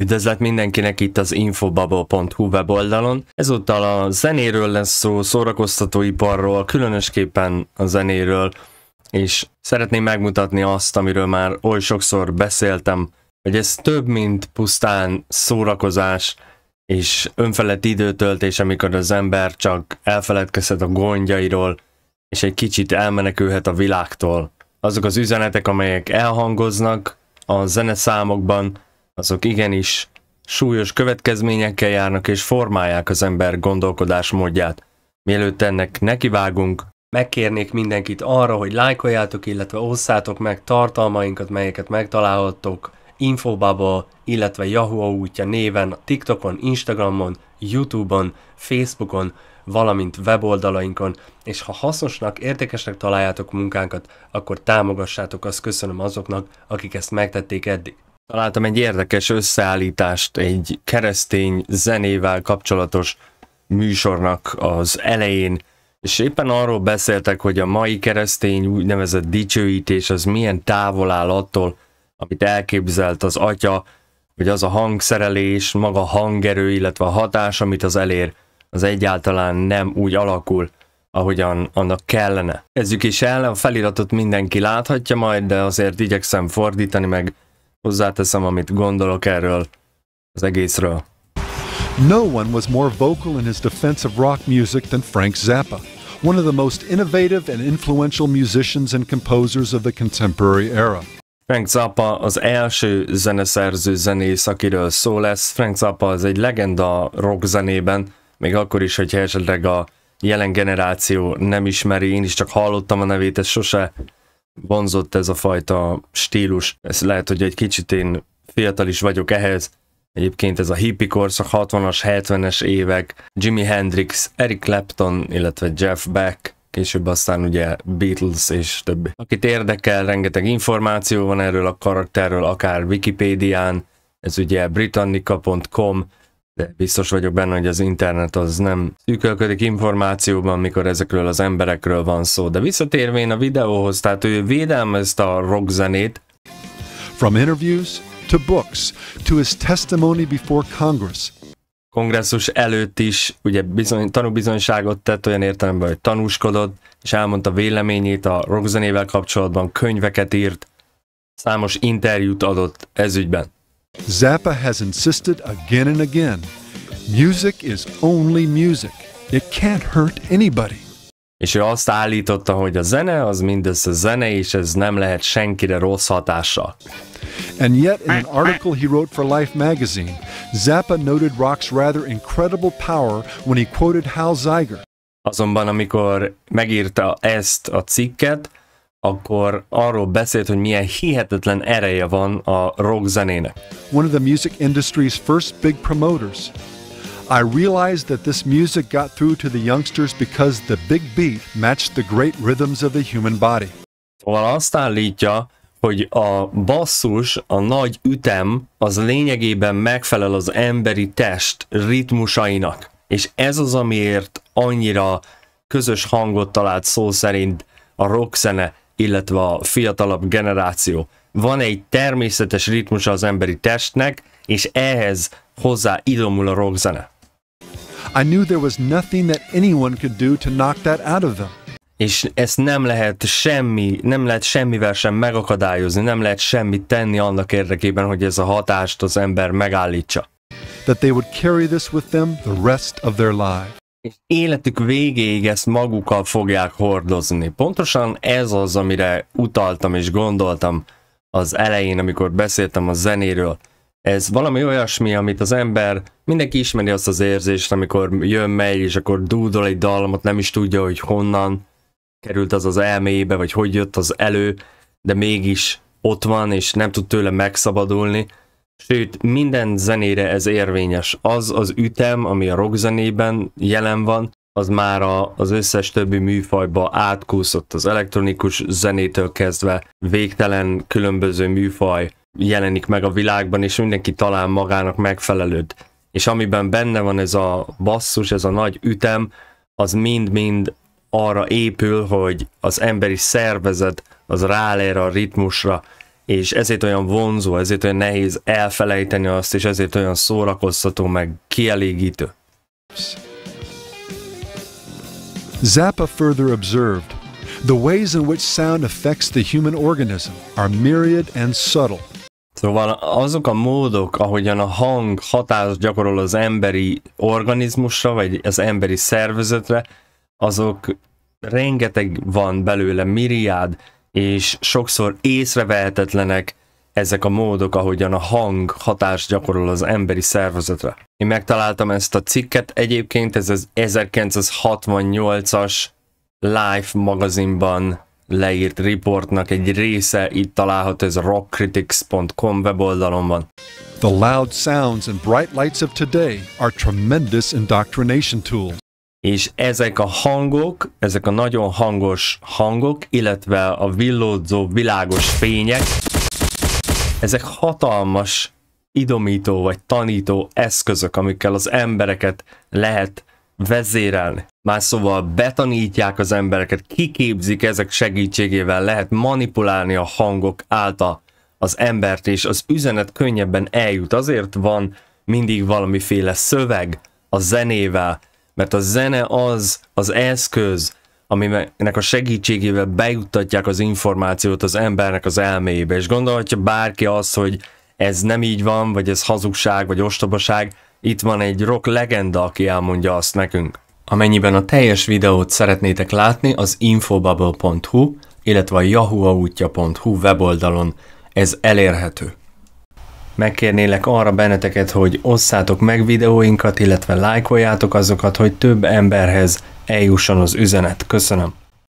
Üdvözlet mindenkinek itt az infobubble.hu weboldalon. Ezúttal a zenéről lesz szó, szórakoztatóiparról, különösképpen a zenéről, és szeretném megmutatni azt, amiről már oly sokszor beszéltem, hogy ez több, mint pusztán szórakozás és önfelett időtöltés, amikor az ember csak elfeledkezhet a gondjairól, és egy kicsit elmenekülhet a világtól. Azok az üzenetek, amelyek elhangoznak a zeneszámokban, azok igenis súlyos következményekkel járnak és formálják az ember gondolkodásmódját. Mielőtt ennek nekivágunk, megkérnék mindenkit arra, hogy lájkoljátok, illetve osszátok meg tartalmainkat, melyeket megtalálhattok Infobubble, illetve Yahoo útja néven, TikTokon, Instagramon, Youtube-on, Facebookon, valamint weboldalainkon, és ha hasznosnak, értékesnek találjátok munkánkat, akkor támogassátok, azt köszönöm azoknak, akik ezt megtették eddig. Találtam egy érdekes összeállítást egy keresztény zenével kapcsolatos műsornak az elején, és éppen arról beszéltek, hogy a mai keresztény úgynevezett dicsőítés az milyen távol áll attól, amit elképzelt az atya, hogy az a hangszerelés, maga hangerő, illetve a hatás, amit az elér, az egyáltalán nem úgy alakul, ahogyan annak kellene. Kezdjük is el, a feliratot mindenki láthatja majd, de azért igyekszem fordítani, meg Hozzáteszem, amit gondolok erről az egészről. No one was more vocal in his defense of rock music than Frank Zappa, one of the most innovative and influential musicians and composers of the contemporary era. Frank Zappa az első zeneszerző zenész, akiről szó lesz. Frank Zappa az egy legenda rock zenében, még akkor is, hogyha esetleg a jelen generáció nem ismeri, én is csak hallottam a nevét, ez sose vonzott ez a fajta stílus. Ez lehet, hogy egy kicsit én fiatal is vagyok ehhez, Egyébként ez a hippie korszak, 60-as, 70-es évek, Jimi Hendrix, Eric Clapton, illetve Jeff Beck, később aztán ugye Beatles és többi. Akit érdekel, rengeteg információ van erről a karakterről, akár Wikipédián, ez ugye britannica.com, de biztos vagyok benne, hogy az internet az nem szűkölködik információban, mikor ezekről az emberekről van szó. De visszatérvén a videóhoz, tehát ő védelmezte a zenét. From interviews to books, to his testimony before Congress. Kongresszus előtt is ugye bizony, tanúbizonyságot tett olyan értelemben, hogy tanúskodott, és elmondta véleményét a rockzenével kapcsolatban, könyveket írt, számos interjút adott ezügyben. Zappa has insisted again and again music is only music. It can't hurt anybody. És ő azt állította, hogy a zene az mindössze zene, és ez nem lehet senkire rossz hatással. And yet, in an article he wrote for Life magazine, Zappa noted rock's rather incredible power when he quoted Hal Zeiger. Azonban, amikor megírta ezt a cikket, akkor arról beszélt, hogy milyen hihetetlen ereje van a rock zenének. One of the music industry's first big promoters. I realized that this music got through to the youngsters because the big beat matched the great rhythms of the human body. Szóval azt állítja, hogy a basszus, a nagy ütem az lényegében megfelel az emberi test ritmusainak. És ez az, amiért annyira közös hangot talált szó szerint a rockzene illetve a fiatalabb generáció. Van egy természetes ritmusa az emberi testnek, és ehhez hozzá idomul a rockzene. I knew there was nothing that anyone could do to knock that out of them. És ezt nem lehet semmi, nem lehet semmivel sem megakadályozni, nem lehet semmit tenni annak érdekében, hogy ez a hatást az ember megállítsa. That they would carry this with them the rest of their lives és életük végéig ezt magukkal fogják hordozni. Pontosan ez az, amire utaltam és gondoltam az elején, amikor beszéltem a zenéről. Ez valami olyasmi, amit az ember, mindenki ismeri azt az érzést, amikor jön, megy, és akkor dúdol egy dalmat, nem is tudja, hogy honnan került az az elméjébe, vagy hogy jött az elő, de mégis ott van, és nem tud tőle megszabadulni. Sőt, minden zenére ez érvényes. Az az ütem, ami a rockzenében jelen van, az már a, az összes többi műfajba átkúszott az elektronikus zenétől kezdve, végtelen különböző műfaj jelenik meg a világban, és mindenki talál magának megfelelőt. És amiben benne van ez a basszus, ez a nagy ütem, az mind-mind arra épül, hogy az emberi szervezet az rálér er a ritmusra, és ezért olyan vonzó, ezért olyan nehéz elfelejteni azt, és ezért olyan szórakoztató, meg kielégítő. Zappa further observed, the ways in which sound affects the human organism are myriad and subtle. Szóval azok a módok, ahogyan a hang hatás gyakorol az emberi organizmusra, vagy az emberi szervezetre, azok rengeteg van belőle, miriád, és sokszor észrevehetetlenek ezek a módok, ahogyan a hang hatást gyakorol az emberi szervezetre. Én megtaláltam ezt a cikket egyébként, ez az 1968-as Life magazinban leírt riportnak egy része, itt található ez a rockcritics.com weboldalon van. The loud sounds and bright lights of today are tremendous indoctrination tools és ezek a hangok, ezek a nagyon hangos hangok, illetve a villódzó világos fények, ezek hatalmas idomító vagy tanító eszközök, amikkel az embereket lehet vezérelni. Más szóval betanítják az embereket, kiképzik ezek segítségével, lehet manipulálni a hangok által az embert, és az üzenet könnyebben eljut. Azért van mindig valamiféle szöveg a zenével, mert a zene az az eszköz, aminek a segítségével bejuttatják az információt az embernek az elméjébe, és gondolhatja bárki azt, hogy ez nem így van, vagy ez hazugság, vagy ostobaság, itt van egy rock legenda, aki elmondja azt nekünk. Amennyiben a teljes videót szeretnétek látni, az infobubble.hu, illetve a yahooautja.hu weboldalon ez elérhető. Megkérnélek arra benneteket, hogy osszátok meg videóinkat, illetve lájkoljátok azokat, hogy több emberhez eljusson az üzenet. Köszönöm.